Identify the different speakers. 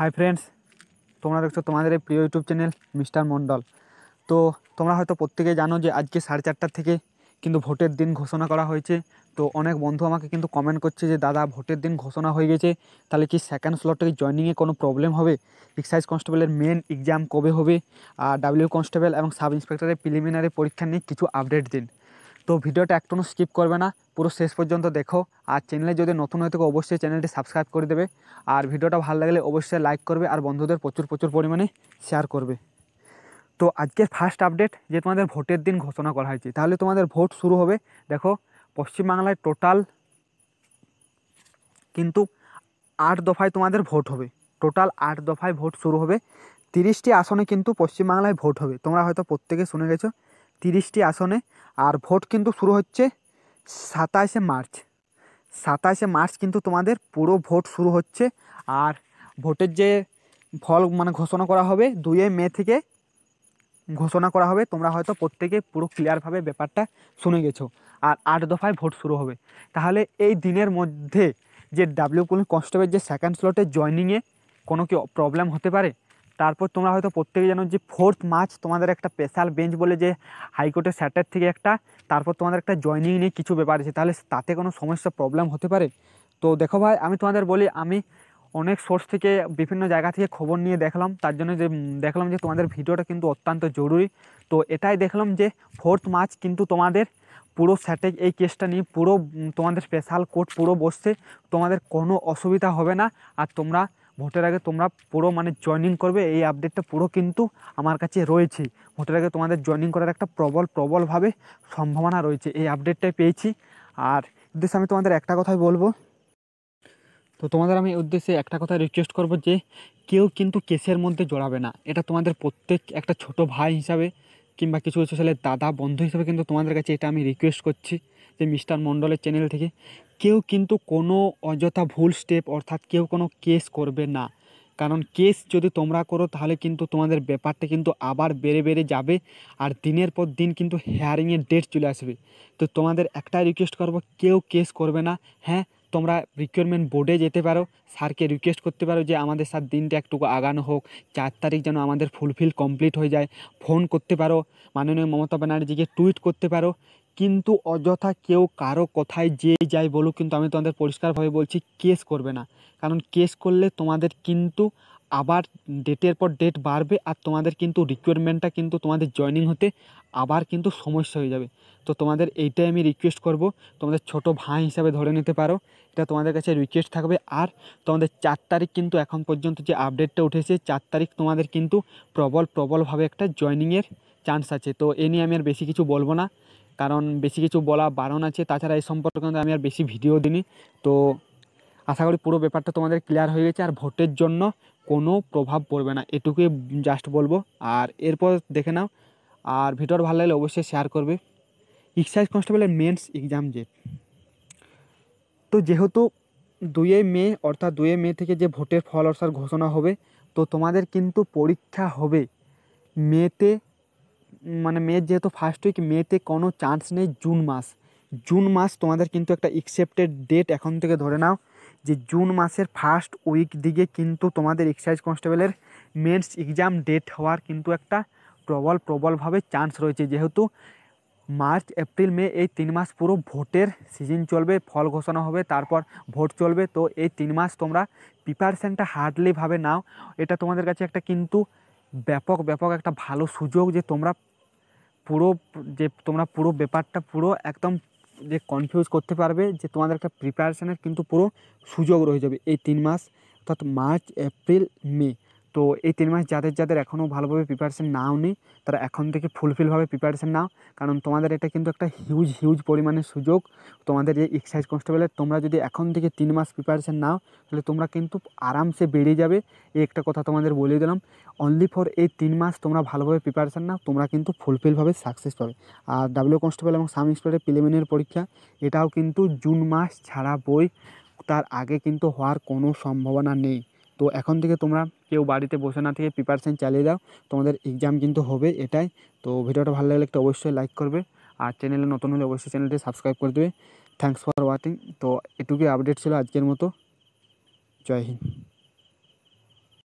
Speaker 1: hi friends তোমরা দেখছো তোমাদের এই প্রিয় ইউটিউব চ্যানেল মিস্টার মণ্ডল তো তোমরা হয়তো প্রত্যেকেই জানো যে আজকে সাড়ে চারটার থেকে কিন্তু ভোটের দিন ঘোষণা করা হয়েছে তো অনেক বন্ধু আমাকে কিন্তু কমেন্ট করছে যে দাদা ভোটের দিন ঘোষণা হয়ে গেছে তাহলে কি সেকেন্ড স্লটে জয়নিংয়ে কোনো প্রবলেম হবে এক্সাইজ কনস্টেবলের মেন এক্সাম কবে হবে আর ডাব্লিউ কনস্টেবল এবং সাব ইন্সপেক্টরের প্রিলিমিনারি পরীক্ষা নিয়ে কিছু আপডেট দিন তো ভিডিওটা একটুও স্কিপ করবে না পুরো শেষ পর্যন্ত দেখো আর চ্যানেলে যদি নতুন হয়ে থাকে অবশ্যই চ্যানেলটি সাবস্ক্রাইব করে দেবে আর ভিডিওটা ভালো লাগলে অবশ্যই লাইক করবে আর বন্ধুদের প্রচুর প্রচুর পরিমাণে শেয়ার করবে তো আজকের ফার্স্ট আপডেট যে তোমাদের ভোটের দিন ঘোষণা করা হয়েছে তাহলে তোমাদের ভোট শুরু হবে দেখো পশ্চিমবাংলায় টোটাল কিন্তু আট দফায় তোমাদের ভোট হবে টোটাল আট দফায় ভোট শুরু হবে তিরিশটি আসনে কিন্তু পশ্চিমবাংলায় ভোট হবে তোমরা হয়তো প্রত্যেকে শুনে গেছো তিরিশটি আসনে আর ভোট কিন্তু শুরু হচ্ছে সাতাশে মার্চ সাতাশে মার্চ কিন্তু তোমাদের পুরো ভোট শুরু হচ্ছে আর ভোটের যে ফল মানে ঘোষণা করা হবে দুয়ে মে থেকে ঘোষণা করা হবে তোমরা হয়তো প্রত্যেকে পুরো ক্লিয়ারভাবে ব্যাপারটা শুনে গেছো আর আট দফায় ভোট শুরু হবে তাহলে এই দিনের মধ্যে যে ডাব্লিউ কুলিং কনস্টেবল যে সেকেন্ড স্লটে জয়নিংয়ে কোনো কি প্রবলেম হতে পারে তারপর তোমরা হয়তো প্রত্যেকে জানো যে ফোর্থ মার্চ তোমাদের একটা স্পেশাল বেঞ্চ বলে যে হাইকোর্টের স্যাটার থেকে একটা তারপর তোমাদের একটা জয়নিং নিয়ে কিছু ব্যাপার আছে তাহলে তাতে কোনো সমস্যা প্রবলেম হতে পারে তো দেখো ভাই আমি তোমাদের বলি আমি অনেক সোর্স থেকে বিভিন্ন জায়গা থেকে খবর নিয়ে দেখলাম তার জন্য যে দেখলাম যে তোমাদের ভিডিওটা কিন্তু অত্যন্ত জরুরি তো এটাই দেখলাম যে ফোর্থ মার্চ কিন্তু তোমাদের পুরো স্যাটেক এই কেসটা নিয়ে পুরো তোমাদের স্পেশাল কোর্ট পুরো বসছে তোমাদের কোনো অসুবিধা হবে না আর তোমরা ভোটের আগে তোমরা পুরো মানে জয়নিং করবে এই আপডেটটা পুরো কিন্তু আমার কাছে রয়েছে ভোটের আগে তোমাদের জয়নিং করার একটা প্রবল প্রবলভাবে সম্ভাবনা রয়েছে এই আপডেটটাই পেয়েছি আর উদ্দেশ্যে আমি তোমাদের একটা কথাই বলবো তো তোমাদের আমি উদ্দেশ্যে একটা কথা রিকোয়েস্ট করব যে কেউ কিন্তু কেসের মধ্যে জড়াবে না এটা তোমাদের প্রত্যেক একটা ছোট ভাই হিসাবে কিংবা কিছু কিছু ছেলের দাদা বন্ধু হিসাবে কিন্তু তোমাদের কাছে এটা আমি রিকোয়েস্ট করছি যে মিস্টার মণ্ডলের চ্যানেল থেকে কেউ কিন্তু কোনো অযথা ভুল স্টেপ অর্থাৎ কেউ কোনো কেস করবে না কারণ কেস যদি তোমরা করো তাহলে কিন্তু তোমাদের ব্যাপারটা কিন্তু আবার বেড়ে বেড়ে যাবে আর দিনের পর দিন কিন্তু হেয়ারিংয়ের ডেট চলে আসবে তো তোমাদের একটাই রিকোয়েস্ট করব কেউ কেস করবে না হ্যাঁ তোমরা রিক্রুটমেন্ট বোর্ডে যেতে পারো স্যারকে রিকোয়েস্ট করতে পারো যে আমাদের স্যার দিনটা একটুকু আগানো হোক চার তারিখ যেন আমাদের ফুলফিল কমপ্লিট হয়ে যায় ফোন করতে পারো মাননীয় মমতা ব্যানার্জিকে টুইট করতে পারো কিন্তু অযথা কেউ কারো কথায় যে যাই বলুক কিন্তু আমি তোমাদের পরিষ্কারভাবে বলছি কেস করবে না কারণ কেস করলে তোমাদের কিন্তু আবার ডেটের পর ডেট বাড়বে আর তোমাদের কিন্তু রিকোয়ারমেন্টটা কিন্তু তোমাদের জয়নিং হতে আবার কিন্তু সমস্যা হয়ে যাবে তো তোমাদের এইটাই আমি রিকোয়েস্ট করব তোমাদের ছোট ভাই হিসাবে ধরে নিতে পারো এটা তোমাদের কাছে রিকোয়েস্ট থাকবে আর তোমাদের চার তারিখ কিন্তু এখন পর্যন্ত যে আপডেটটা উঠেছে চার তারিখ তোমাদের কিন্তু প্রবল প্রবলভাবে একটা জয়নিংয়ের চান্স আছে তো এ নিয়ে আমি আর বেশি কিছু বলবো না কারণ বেশি কিছু বলা বারণ আছে তাছাড়া এই সম্পর্কে কিন্তু আমি আর বেশি ভিডিও দিনি তো আশা করি পুরো ব্যাপারটা তোমাদের ক্লিয়ার হয়ে গেছে আর ভোটের জন্য কোনো প্রভাব পড়বে না এটুকুই জাস্ট বলবো আর এরপর দেখে নাও আর ভিডিওর ভালো লাগলে অবশ্যই শেয়ার করবে এক্সাইজ কনস্টেবলের মেন্স এক্সাম যে তো যেহেতু দুয়ে মে অর্থাৎ দুয়ে মে থেকে যে ভোটের ফল অর্থাৎ ঘোষণা হবে তো তোমাদের কিন্তু পরীক্ষা হবে মেতে মানে মে যেহেতু ফার্স্ট উইক মেতে কোনো চান্স নেই জুন মাস জুন মাস তোমাদের কিন্তু একটা এক্সেপ্টেড ডেট এখন থেকে ধরে নাও যে জুন মাসের ফার্স্ট উইক দিকে কিন্তু তোমাদের এক্সাইজ কনস্টেবলের মেন্স এক্সাম ডেট হওয়ার কিন্তু একটা প্রবল প্রবলভাবে চান্স রয়েছে যেহেতু মার্চ এপ্রিল মে এই তিন মাস পুরো ভোটের সিজন চলবে ফল ঘোষণা হবে তারপর ভোট চলবে তো এই তিন মাস তোমরা প্রিপারেশানটা হার্ডলিভাবে নাও এটা তোমাদের কাছে একটা কিন্তু ব্যাপক ব্যাপক একটা ভালো সুযোগ যে তোমরা পুরো যে তোমরা পুরো ব্যাপারটা পুরো একদম যে কনফিউজ করতে পারবে যে তোমাদের একটা প্রিপারেশানের কিন্তু পুরো সুযোগ রয়ে যাবে এই তিন মাস অর্থাৎ মার্চ এপ্রিল মে তো এই তিন মাস যাদের যাদের এখনও ভালোভাবে প্রিপারেশান নাও নি তারা এখন থেকে ফুলফিলভাবে প্রিপারেশান নাও কারণ তোমাদের এটা কিন্তু একটা হিউজ হিউজ পরিমাণের সুযোগ তোমাদের এই এক্সাইজ কনস্টেবলের তোমরা যদি এখন থেকে তিন মাস প্রিপারেশান নাও তাহলে তোমরা কিন্তু আরামসে বেড়ে যাবে এই একটা কথা তোমাদের বলে দিলাম অনলি ফর এই তিন মাস তোমরা ভালোভাবে প্রিপারেশান নাও তোমরা কিন্তু ফুলফিলভাবে সাকসেস পাবে আর ডাব্লিউ কনস্টেবল এবং সাম ইন্সপেক্টরের প্রিলিমিনারি পরীক্ষা এটাও কিন্তু জুন মাস ছাড়া বই তার আগে কিন্তু হওয়ার কোনো সম্ভাবনা নেই তো এখন থেকে তোমরা কেউ বাড়িতে বসে না থেকে প্রিপারেশান চালিয়ে দাও তোমাদের এক্সাম কিন্তু হবে এটাই তো ভিডিওটা ভালো লাগলে একটু অবশ্যই লাইক করবে আর চ্যানেলে নতুন হলে অবশ্যই চ্যানেলটি সাবস্ক্রাইব করে দেবে থ্যাংকস ফর ওয়াচিং তো এটুকুই আপডেট ছিল আজকের মতো জয় হিন্দ